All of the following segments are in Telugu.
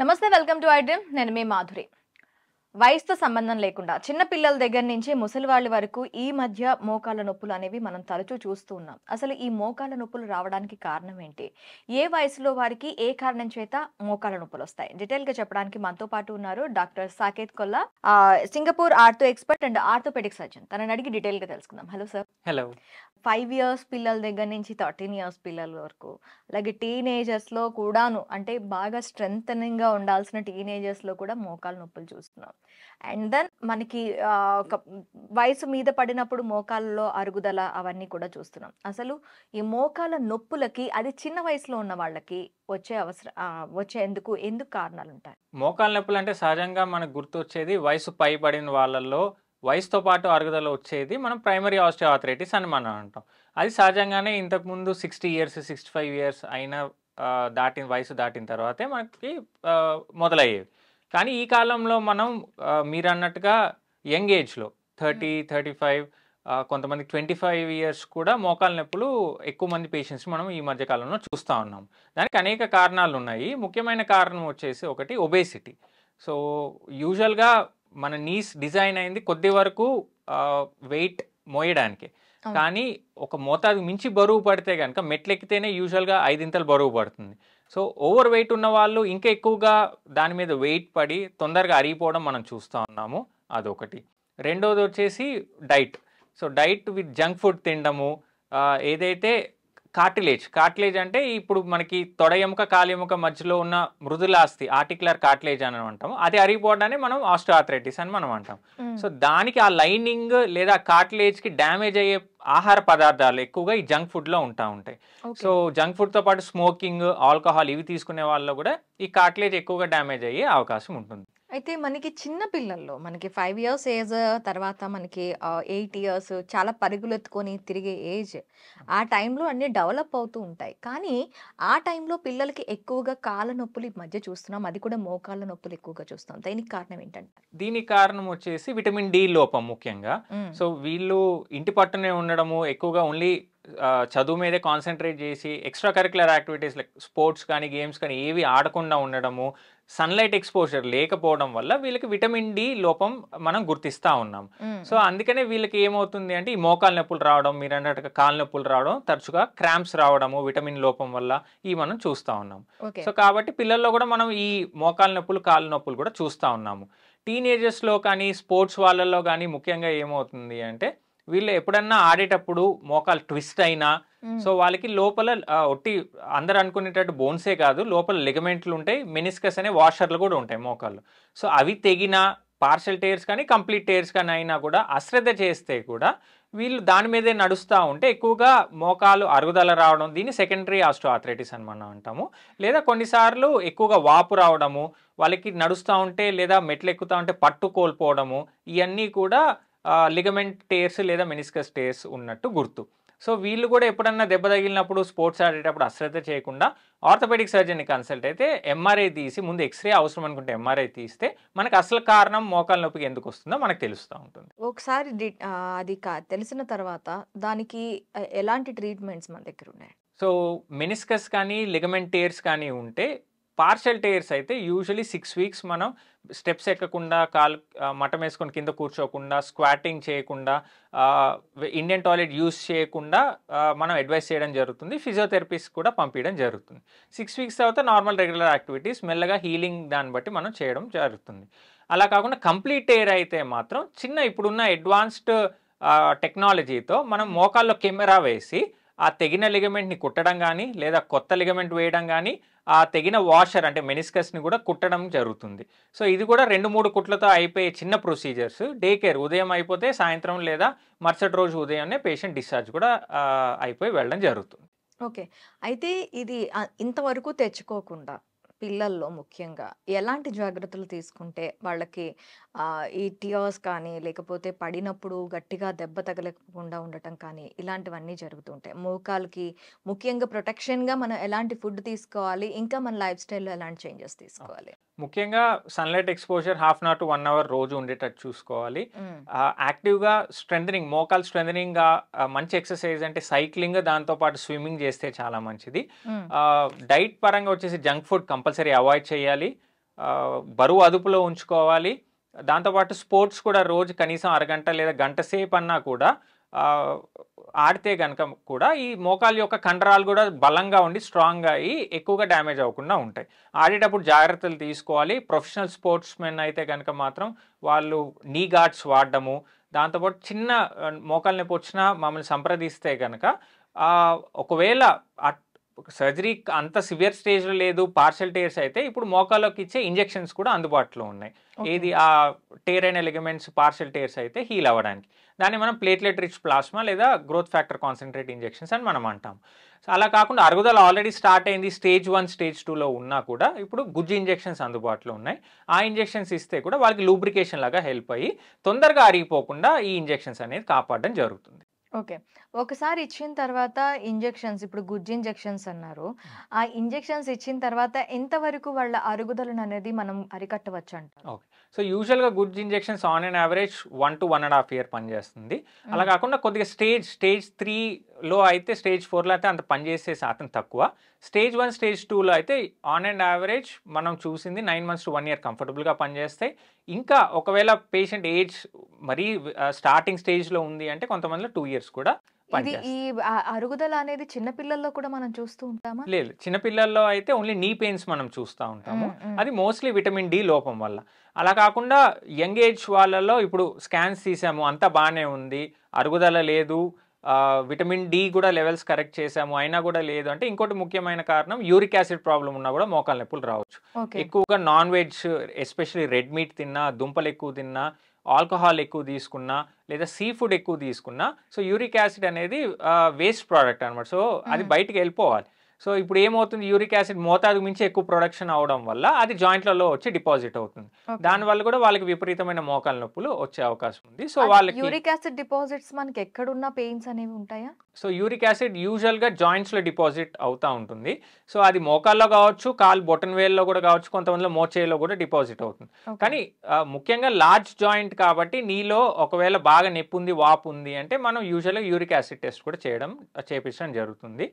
నమస్తే వెల్కమ్ టు ఐడ్రీమ్ నేను మీ మాధురి వయసుతో సంబంధం లేకుండా చిన్న పిల్లల దగ్గర నుంచి ముసలి వాళ్ళ వరకు ఈ మధ్య మోకాళ్ళ నొప్పులు అనేవి మనం తరచూ చూస్తూ ఉన్నాం అసలు ఈ మోకాళ్ళ నొప్పులు రావడానికి కారణం ఏంటి ఏ వయసులో వారికి ఏ కారణం చేత మోకాళ్ళ నొప్పులు వస్తాయి డీటెయిల్ గా చెప్పడానికి మనతో పాటు ఉన్నారు doctor Saketh Kolla Singapore ortho expert and orthopedic surgeon తనని అడిగి డీటెయిల్ గా తెలుసుకుందాం hello sir hello five years పిల్లల దగ్గర నుంచి థర్టీన్ ఇయర్స్ పిల్లల వరకు అలాగే టీనేజర్స్ లో కూడాను అంటే బాగా స్ట్రెంగ్ గా ఉండాల్సిన టీనేజర్స్ లో కూడా మోకాళ్ళ నొప్పులు చూస్తున్నాం అండ్ దెన్ మనకి ఒక వయసు మీద పడినప్పుడు మోకాళ్ళలో అరుగుదల అవన్నీ కూడా చూస్తున్నాం అసలు ఈ మోకాళ్ళ నొప్పులకి అది చిన్న వయసులో ఉన్న వాళ్ళకి వచ్చే అవసరం వచ్చేందుకు ఎందుకు కారణాలు ఉంటాయి మోకాళ్ళ నొప్పులు అంటే సహజంగా మనకు గుర్తొచ్చేది వయసు పై పడిన వాళ్ళల్లో వయసుతో పాటు అరుగుదల వచ్చేది మనం ప్రైమరీ ఆస్టియోఆథరైటిస్ అని మనం అంటాం అది సహజంగానే ఇంతకుముందు sixty years sixty five years అయిన దాటిన వయసు దాటిన తర్వాతే మనకి మొదలయ్యేది కానీ ఈ కాలంలో మనం మీరు అన్నట్టుగా యంగ్ ఏజ్లో థర్టీ థర్టీ ఫైవ్ కొంతమంది ట్వంటీ ఫైవ్ ఇయర్స్ కూడా మోకాల నొప్పులు ఎక్కువ మంది పేషెంట్స్ మనం ఈ మధ్య కాలంలో చూస్తూ ఉన్నాం దానికి అనేక కారణాలు ఉన్నాయి ముఖ్యమైన కారణం వచ్చేసి ఒకటి ఒబేసిటీ సో యూజువల్గా మన నీస్ డిజైన్ అయింది కొద్ది వరకు వెయిట్ మోయడానికి కానీ ఒక మోతాదు మించి బరువు పడితే కనుక మెట్లెక్కితేనే యూజువల్గా ఐదింతలు బరువు పడుతుంది సో ఓవర్ వెయిట్ ఉన్న వాళ్ళు ఇంకా ఎక్కువగా దాని మీద వెయిట్ పడి తొందరగా అరిగిపోవడం మనం చూస్తూ ఉన్నాము అదొకటి రెండోది వచ్చేసి diet so diet with junk food తినడము ఏదైతే కార్టిలేజ్ కార్టిలేజ్ అంటే ఇప్పుడు మనకి తొడ ఎముక కాలెముక మధ్యలో ఉన్న మృదులాస్తి ఆర్టికులర్ కార్టిలేజ్ అని అంటాం అది అరిగిపోవడాన్ని మనం ఆస్టోఆథరైటిస్ అని మనం అంటాం సో దానికి ఆ లైనింగ్ లేదా కి డ్యామేజ్ అయ్యే ఆహార పదార్థాలు ఎక్కువగా ఈ జంక్ ఫుడ్ లో ఉంటా ఉంటాయి సో జంక్ ఫుడ్ తో పాటు స్మోకింగ్ ఆల్కహాల్ ఇవి తీసుకునే వాళ్ళలో కూడా ఈ కార్టిలేజ్ ఎక్కువగా డ్యామేజ్ అయ్యే అవకాశం ఉంటుంది అయితే మనకి చిన్న పిల్లల్లో మనకి ఫైవ్ ఇయర్స్ ఏజ్ తర్వాత మనకి ఎయిట్ ఇయర్స్ చాలా పరుగులు ఎత్తుకొని తిరిగే ఏజ్ ఆ టైంలో అన్నీ డెవలప్ అవుతూ ఉంటాయి కానీ ఆ టైంలో పిల్లలకి ఎక్కువగా కాళ్ళ నొప్పులు ఈ మధ్య చూస్తున్నాం అది కూడా మోకాళ్ళ నొప్పులు ఎక్కువగా చూస్తాం దీనికి కారణం ఏంటంటే దీనికి కారణం వచ్చేసి విటమిన్ డి లోపం ముఖ్యంగా సో వీళ్ళు ఇంటి పట్టునే ఉండడము ఎక్కువగా ఓన్లీ చదువు మీదే కాన్సన్ట్రేట్ చేసి extra curricular activities like sports కానీ గేమ్స్ కానీ ఏవి ఆడకుండా ఉండడము సన్లైట్ ఎక్స్పోజర్ లేకపోవడం వల్ల వీళ్ళకి విటమిన్ డి లోపం మనం గుర్తిస్తూ ఉన్నాం సో అందుకనే వీళ్ళకి ఏమవుతుంది అంటే ఈ మోకాల నొప్పులు రావడం మీరు అన్నట్టుగా కాళ్ళ నొప్పులు రావడం తరచుగా క్రాంప్స్ రావడము విటమిన్ లోపం వల్ల ఇవి మనం చూస్తూ ఉన్నాం సో కాబట్టి పిల్లల్లో కూడా మనం ఈ మోకాల నొప్పులు కాళ్ళ నొప్పులు కూడా చూస్తూ ఉన్నాము టీనేజర్స్లో కానీ స్పోర్ట్స్ వాళ్ళల్లో కానీ ముఖ్యంగా ఏమవుతుంది అంటే వీళ్ళు ఎప్పుడన్నా ఆడేటప్పుడు మోకాలు ట్విస్ట్ అయినా సో వాళ్ళకి లోపల ఒట్టి అందరు అనుకునేటట్టు బోన్సే కాదు లోపల లిగమెంట్లు ఉంటాయి మెనిస్కస్ అనే వాషర్లు కూడా ఉంటాయి మోకాళ్ళు సో అవి తెగిన పార్షల్ టైర్స్ కానీ కంప్లీట్ టైర్స్ కానీ అయినా కూడా అశ్రద్ధ చేస్తే కూడా వీళ్ళు దాని మీదే నడుస్తూ ఉంటే ఎక్కువగా మోకాలు అరుగుదల రావడం దీన్ని సెకండరీ ఆస్టో ఆథరైటిస్ అని మనం అంటాము లేదా కొన్నిసార్లు ఎక్కువగా వాపు రావడము వాళ్ళకి నడుస్తూ ఉంటే లేదా మెట్లు ఎక్కుతూ ఉంటే పట్టు కోల్పోవడము ఇవన్నీ కూడా లిగమెంట్ టేర్స్ లేదా మెనిస్కస్ టేర్స్ ఉన్నట్టు గుర్తు సో వీళ్ళు కూడా ఎప్పుడన్నా దెబ్బ తగిలినప్పుడు స్పోర్ట్స్ ఆడేటప్పుడు అశ్రద్ధ చేయకుండా ఆర్థోపెడిక్ సర్జన్ని కన్సల్ట్ అయితే ఎంఆర్ఐ తీసి ముందు ఎక్స్రే అవసరం అనుకుంటే ఎంఆర్ఐ తీస్తే మనకు అసలు కారణం మోకాల నొప్పికి ఎందుకు వస్తుందో మనకు తెలుస్తూ ఉంటుంది ఒకసారి అది తెలిసిన తర్వాత దానికి ఎలాంటి ట్రీట్మెంట్స్ మన దగ్గర ఉన్నాయి సో మెనిస్కస్ కానీ లిగమెంట్ టేర్స్ కానీ ఉంటే పార్షల్ టైర్స్ అయితే యూజువలీ సిక్స్ వీక్స్ మనం స్టెప్స్ ఎక్కకుండా కాల్ మటం వేసుకొని కింద కూర్చోకుండా స్క్వాటింగ్ చేయకుండా ఇండియన్ టాయిలెట్ యూస్ చేయకుండా మనం అడ్వైస్ చేయడం జరుగుతుంది ఫిజియోథెరపీస్ కూడా పంపించడం జరుగుతుంది సిక్స్ వీక్స్ తర్వాత నార్మల్ రెగ్యులర్ యాక్టివిటీస్ మెల్లగా హీలింగ్ దాన్ని బట్టి మనం చేయడం జరుగుతుంది అలా కాకుండా కంప్లీట్ ఎయిర్ అయితే మాత్రం చిన్న ఇప్పుడున్న అడ్వాన్స్డ్ టెక్నాలజీతో మనం మోకాల్లో కెమెరా వేసి ఆ తెగిన లిగమెంట్ని కుట్టడం కానీ లేదా కొత్త లిగమెంట్ వేయడం కానీ ఆ తెగిన వాషర్ అంటే మెనిస్కస్ని కూడా కుట్టడం జరుగుతుంది సో ఇది కూడా రెండు మూడు కుట్లతో అయిపోయే చిన్న ప్రొసీజర్స్ డే కేర్ ఉదయం అయిపోతే సాయంత్రం లేదా మరుసటి రోజు ఉదయంనే పేషెంట్ డిశ్చార్జ్ కూడా అయిపోయి వెళ్ళడం జరుగుతుంది ఓకే అయితే ఇది ఇంతవరకు తెచ్చుకోకుండా పిల్లల్లో ముఖ్యంగా ఎలాంటి జాగ్రత్తలు తీసుకుంటే వాళ్ళకి ఈ టియాస్ కానీ, లేకపోతే పడినప్పుడు గట్టిగా దెబ్బ తగలకుండా ఉండటం కానీ, ఇలాంటివన్నీ జరుగుతూ ఉంటాయి. ముఖ్యంగా ప్రొటెక్షన్‌గా మనం ఎలాంటి ఫుడ్ తీసుకోవాలి? ఇంకా మన లైఫ్ స్టైల్‌లో ఎలాంటి చేంజెస్ తీసుకోవాలి? ముఖ్యంగా sunlight exposure half an hour to one hour రోజు ఉండేటట్టు చూసుకోవాలి యాక్టివ్గా స్ట్రెంథనింగ్ మోకాల్ స్ట్రెంథనింగ్గా మంచి ఎక్సర్సైజ్ అంటే సైక్లింగ్ దాంతో పాటు స్విమ్మింగ్ చేస్తే చాలా మంచిది డైట్ పరంగా వచ్చేసి జంక్ ఫుడ్ కంపల్సరీ అవాయిడ్ చేయాలి బరువు అదుపులో ఉంచుకోవాలి దాంతోపాటు స్పోర్ట్స్ కూడా రోజు కనీసం అరగంట లేదా గంట సేపు అన్నా కూడా ఆడితే కనుక కూడా ఈ మోకాలు యొక్క కండరాలు కూడా బలంగా ఉండి స్ట్రాంగ్ అయ్యి ఎక్కువగా డ్యామేజ్ అవ్వకుండా ఉంటాయి ఆడేటప్పుడు జాగ్రత్తలు తీసుకోవాలి ప్రొఫెషనల్ స్పోర్ట్స్ మెన్ అయితే కనుక మాత్రం వాళ్ళు నీ గార్డ్స్ వాడడము దాంతోపాటు చిన్న మోకాలు నొప్పి వచ్చినా మమ్మల్ని సంప్రదిస్తే కనుక ఒకవేళ సర్జరీ అంత సివియర్ స్టేజ్లో లేదు పార్షల్ టేర్స్ అయితే ఇప్పుడు మోకాలోకి ఇచ్చే ఇంజెక్షన్స్ కూడా అందుబాటులో ఉన్నాయి ఏది ఆ టేర్ అయిన ఎలిగమెంట్స్ పార్షల్ టేర్స్ అయితే హీల్ అవ్వడానికి దాన్ని మనం ప్లేట్లెట్ రిచ్ ప్లాస్మా లేదా గ్రోత్ ఫ్యాక్టర్ కాన్సన్ట్రేట్ ఇంజెక్షన్స్ అని మనం అంటాం అలా కాకుండా అరుగుదల ఆల్రెడీ స్టార్ట్ అయింది స్టేజ్ వన్ స్టేజ్ టూలో ఉన్నా కూడా ఇప్పుడు గుజ్జు ఇంజెక్షన్స్ అందుబాటులో ఉన్నాయి ఆ ఇంజెక్షన్స్ ఇస్తే కూడా వాళ్ళకి లూబ్రికేషన్ లాగా హెల్ప్ అయ్యి తొందరగా అరిగిపోకుండా ఈ ఇంజెక్షన్స్ అనేది కాపాడడం జరుగుతుంది ఓకే ఒకసారి ఇచ్చిన తర్వాత ఇంజెక్షన్స్ ఇప్పుడు గుజ్జు ఇంజెక్షన్స్ అన్నారు ఆ ఇంజెక్షన్స్ ఇచ్చిన తర్వాత ఎంతవరకు వాళ్ళ అరుగుదలను అనేది మనం అరికట్టవచ్చు అంటే ఓకే సో యూజువల్గా good injections on and average one to one and half year పనిచేస్తుంది అలా కాకుండా కొద్దిగా స్టేజ్ స్టేజ్ త్రీలో అయితే స్టేజ్ ఫోర్లో అయితే అంత పనిచేసే శాతం తక్కువ స్టేజ్ వన్ స్టేజ్ టూలో అయితే ఆన్ అండ్ యావరేజ్ మనం చూసింది nine months to one year కంఫర్టబుల్గా పనిచేస్తాయి ఇంకా ఒకవేళ పేషెంట్ ఏజ్ మరీ స్టార్టింగ్ స్టేజ్లో ఉంది అంటే కొంతమందిలో టూ ఇయర్స్ కూడా ఇది ఈ అరుగుదల అనేది చిన్నపిల్లల్లో కూడా మనం చూస్తూ ఉంటామా లేదు చిన్నపిల్లల్లో అయితే ఓన్లీ నీ పెయిన్స్ మనం చూస్తూ ఉంటాము అది మోస్ట్లీ విటమిన్ డి లోపం వల్ల అలా కాకుండా యంగ్ ఏజ్ వాళ్ళలో ఇప్పుడు స్కాన్స్ తీసాము అంతా బాగానే ఉంది అరుగుదల లేదు విటమిన్ డి కూడా లెవెల్స్ కరెక్ట్ చేసాము అయినా కూడా లేదు అంటే ఇంకోటి ముఖ్యమైన కారణం యూరిక్ యాసిడ్ ప్రాబ్లం ఉన్నా కూడా మోకాల నొప్పులు రావచ్చు ఎక్కువగా non veg especially red meat తిన్నా దుంపలు ఎక్కువ తిన్నా ఆల్కహాల్ ఎక్కువ తీసుకున్నా లేదా సీ ఫుడ్ ఎక్కువ తీసుకున్నా సో యూరిక్ యాసిడ్ అనేది వేస్ట్ ప్రోడక్ట్ అనమాట సో అది బయటకు వెళ్ళిపోవాలి సో ఇప్పుడు ఏమవుతుంది యూరిక్ యాసిడ్ మోతాదు మించి ఎక్కువ ప్రొడక్షన్ అవడం వల్ల అది జాయింట్లలో వచ్చి డిపాజిట్ అవుతుంది దానివల్ల కూడా వాళ్ళకి విపరీతమైన మోకాల నొప్పులు వచ్చే అవకాశం ఉంది సో వాళ్ళకి యూరిక్ యాసిడ్ డిపాజిట్స్ మనకి ఎక్కడున్న పెయిన్స్ అనేవి ఉంటాయా సో యూరిక్ యాసిడ్ యూజువల్గా జాయింట్స్లో డిపాజిట్ అవుతూ ఉంటుంది సో అది మోకాల్లో కావచ్చు కాలు బొటన్ వేల్లో కూడా కావచ్చు కొంతమందిలో మోచేలో కూడా డిపాజిట్ అవుతుంది కానీ ముఖ్యంగా లార్జ్ జాయింట్ కాబట్టి నీలో ఒకవేళ బాగా నొప్పి ఉంది వాపు ఉంది అంటే మనం యూజువల్గా యూరిక్ యాసిడ్ టెస్ట్ కూడా చేయడం చేపించడం జరుగుతుంది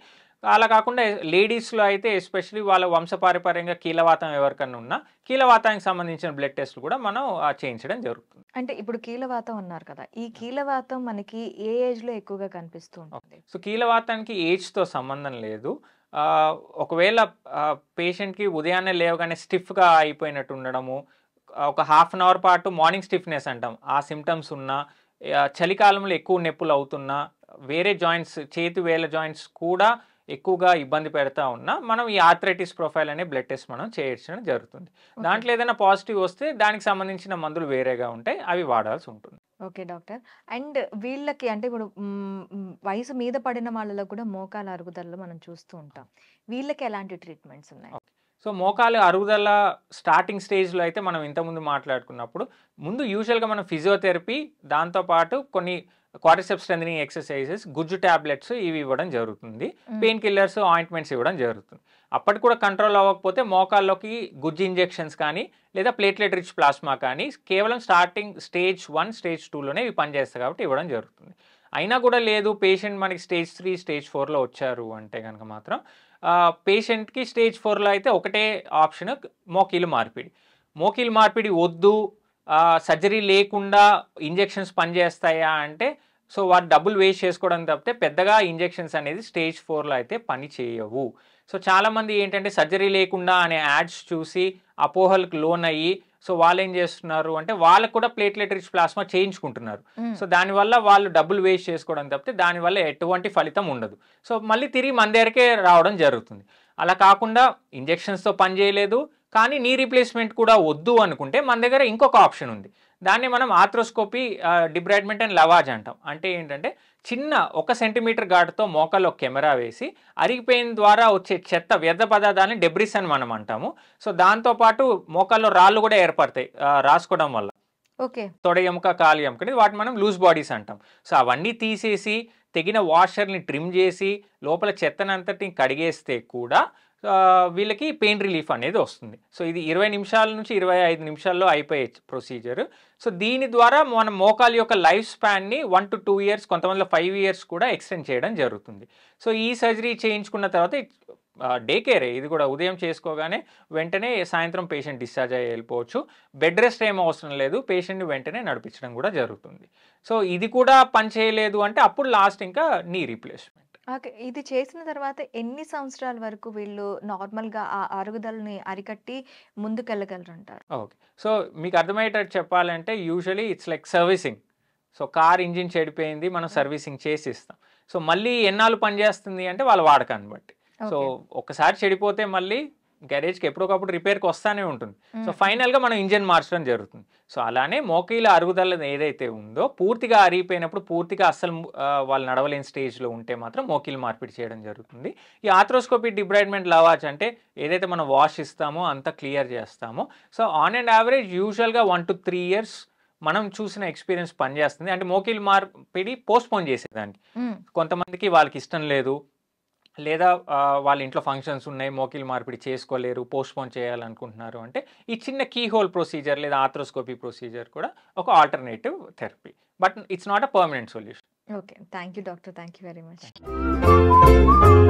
అలా కాకుండా లేడీస్లో అయితే ఎస్పెషలీ వాళ్ళ వంశపారపర్యంగా కీలవాతం ఎవరికన్నా ఉన్నా కీలవాతానికి సంబంధించిన బ్లడ్ టెస్ట్లు కూడా మనం చేయించడం జరుగుతుంది అంటే ఇప్పుడు కీలవాతం అన్నారు కదా ఈ కీలవాతం మనకి ఏ ఏజ్లో ఎక్కువగా కనిపిస్తూ సో కీలవాతానికి ఏజ్తో సంబంధం లేదు ఒకవేళ పేషెంట్కి ఉదయాన్నే లేవగానే స్టిఫ్గా అయిపోయినట్టు ఉండడము ఒక హాఫ్ అన్ అవర్ పాటు మార్నింగ్ స్టిఫ్నెస్ అంటాం ఆ సిమ్టమ్స్ ఉన్నా చలికాలంలో ఎక్కువ నొప్పులు అవుతున్నా వేరే జాయింట్స్ చేతి వేల జాయింట్స్ కూడా ఎక్కువగా ఇబ్బంది పెడతా ఉన్నా మనం ఈ ఆర్థరైటిస్ ప్రొఫైల్ అనే బ్లడ్ టెస్ట్ మనం చేయించడం జరుగుతుంది దాంట్లో ఏదైనా పాజిటివ్ వస్తే దానికి సంబంధించిన మందులు వేరేగా ఉంటాయి అవి వాడాల్సి ఉంటుంది ఓకే డాక్టర్ అండ్ వీళ్ళకి అంటే ఇప్పుడు వయసు మీద పడిన వాళ్ళలో కూడా మోకాల అరుగుదలలో మనం చూస్తూ ఉంటాం వీళ్ళకి ఎలాంటి ట్రీట్మెంట్స్ ఉన్నాయి సో మోకాలు అరుగుదల స్టార్టింగ్ స్టేజ్లో అయితే మనం ఇంతకుముందు మాట్లాడుకున్నప్పుడు ముందు యూజువల్గా మనం ఫిజియోథెరపీ దాంతోపాటు కొన్ని క్వార్టర్సెప్ స్ట్రెంగ్ ఎక్సర్సైజెస్ గుజ్జు ట్యాబ్లెట్స్ ఇవి ఇవ్వడం జరుగుతుంది పెయిన్ కిల్లర్స్ ఆయింట్మెంట్స్ ఇవ్వడం జరుగుతుంది అప్పటి కూడా కంట్రోల్ అవ్వకపోతే మోకాల్లోకి గుజ్జు ఇంజెక్షన్స్ కానీ లేదా ప్లేట్లెట్ రిచ్ ప్లాస్మా కానీ కేవలం స్టార్టింగ్ స్టేజ్ వన్ స్టేజ్ టూలోనే ఇవి పనిచేస్తాయి కాబట్టి ఇవ్వడం జరుగుతుంది అయినా కూడా లేదు పేషెంట్ మనకి స్టేజ్ త్రీ స్టేజ్ ఫోర్లో వచ్చారు అంటే కనుక మాత్రం పేషెంట్కి స్టేజ్ ఫోర్లో అయితే ఒకటే ఆప్షన్ మోకీలు మార్పిడి మోకీలు మార్పిడి వద్దు సర్జరీ లేకుండా ఇంజెక్షన్స్ పనిచేస్తాయా అంటే సో వాటి డబ్బులు వేస్ట్ చేసుకోవడం తప్పితే పెద్దగా ఇంజెక్షన్స్ అనేది స్టేజ్ ఫోర్లో అయితే పని చేయవు సో చాలామంది ఏంటంటే సర్జరీ లేకుండా అనే యాడ్స్ చూసి అపోహలకు లోన్ అయ్యి సో వాళ్ళు ఏం చేస్తున్నారు అంటే వాళ్ళకు కూడా ప్లేట్లెట్ రిచ్ ప్లాస్మా చేయించుకుంటున్నారు సో దానివల్ల వాళ్ళు డబ్బులు వేస్ట్ చేసుకోవడం తప్పితే దానివల్ల ఎటువంటి ఫలితం ఉండదు సో మళ్ళీ తిరిగి మన దగ్గరకే రావడం జరుగుతుంది అలా కాకుండా ఇంజెక్షన్స్తో పనిచేయలేదు కానీ నీ రీప్లేస్మెంట్ కూడా వద్దు అనుకుంటే మన దగ్గర ఇంకొక ఆప్షన్ ఉంది దాన్ని మనం ఆర్థ్రోస్కోపీ డిబ్రాడ్మెంట్ అండ్ లవాజ్ అంటాం అంటే ఏంటంటే చిన్న ఒక సెంటీమీటర్ గాడ్తో మోకాల్లో కెమెరా వేసి అరిగిపోయిన ద్వారా వచ్చే చెత్త వ్యర్థ పదార్థాన్ని డెబ్రిస్ అని మనం అంటాము సో దాంతోపాటు మోకాల్లో రాళ్ళు కూడా ఏర్పడతాయి రాసుకోవడం వల్ల తొడ ఎముక కాలు ఎముక అనేది వాటిని మనం లూజ్ బాడీస్ అంటాం సో అవన్నీ తీసేసి తెగిన వాషర్ని ట్రిమ్ చేసి లోపల చెత్తనంతటిని కడిగేస్తే కూడా వీళ్ళకి పెయిన్ రిలీఫ్ అనేది వస్తుంది సో ఇది ఇరవై నిమిషాల నుంచి ఇరవై ఐదు నిమిషాల్లో అయిపోయే ప్రొసీజర్ సో దీని ద్వారా మన మోకాలు యొక్క లైఫ్ స్పాన్ని వన్ టు టూ ఇయర్స్ కొంతమందిలో ఫైవ్ ఇయర్స్ కూడా ఎక్స్టెండ్ చేయడం జరుగుతుంది సో ఈ సర్జరీ చేయించుకున్న తర్వాత డే కేరే ఇది కూడా ఉదయం చేసుకోగానే వెంటనే సాయంత్రం పేషెంట్ డిశ్చార్జ్ అయ్యి వెళ్ళిపోవచ్చు బెడ్ రెస్ట్ ఏం అవసరం లేదు పేషెంట్ని వెంటనే నడిపించడం కూడా జరుగుతుంది సో ఇది కూడా పనిచేయలేదు అంటే అప్పుడు లాస్ట్ ఇంకా నీ రీప్లేస్మెంట్ ఓకే ఇది చేసిన తర్వాత ఎన్ని సంవత్సరాల వరకు వీళ్ళు నార్మల్గా ఆ అరుగుదలని అరికట్టి ముందుకెళ్ళగలరంటారు ఓకే సో మీకు అర్థమయ్యేటట్టు చెప్పాలంటే usually it's like servicing so car engine చెడిపోయింది మనం సర్వీసింగ్ చేసి ఇస్తాం సో మళ్ళీ ఎన్నాళ్ళు పనిచేస్తుంది అంటే వాళ్ళ వాడకాన్ని బట్టి సో ఒకసారి చెడిపోతే మళ్ళీ గ్యారేజ్కి ఎప్పుడొకప్పుడు రిపేర్కి వస్తానే ఉంటుంది సో ఫైనల్గా మనం ఇంజన్ మార్చడం జరుగుతుంది సో అలానే మోకీల అరుగుదల ఏదైతే ఉందో పూర్తిగా అరిగిపోయినప్పుడు పూర్తిగా అస్సలు వాళ్ళు నడవలేని స్టేజ్లో ఉంటే మాత్రం మోకీలు మార్పిడి చేయడం జరుగుతుంది ఈ ఆథ్రోస్కోపీ డిబ్రైట్మెంట్ లవాచ్ అంటే ఏదైతే మనం వాష్ ఇస్తామో అంత క్లియర్ చేస్తామో సో ఆన్ అండ్ యావరేజ్ యూజువల్గా వన్ టు త్రీ ఇయర్స్ మనం చూసిన ఎక్స్పీరియన్స్ పనిచేస్తుంది అంటే మోకీలు మార్పిడి పోస్ట్పోన్ చేసేదానికి కొంతమందికి వాళ్ళకి ఇష్టం లేదు లేదా వాళ్ళ ఇంట్లో ఫంక్షన్స్ ఉన్నాయి మోకిల్ మార్పిడి చేసుకోలేరు పోస్ట్పోన్ చేయాలనుకుంటున్నారు అంటే ఈ చిన్న కీ హోల్ ప్రొసీజర్ లేదా ఆథ్రోస్కోపీ ప్రొసీజర్ కూడా ఒక alternative therapy but it's not a permanent solution okay thank you doctor thank you very much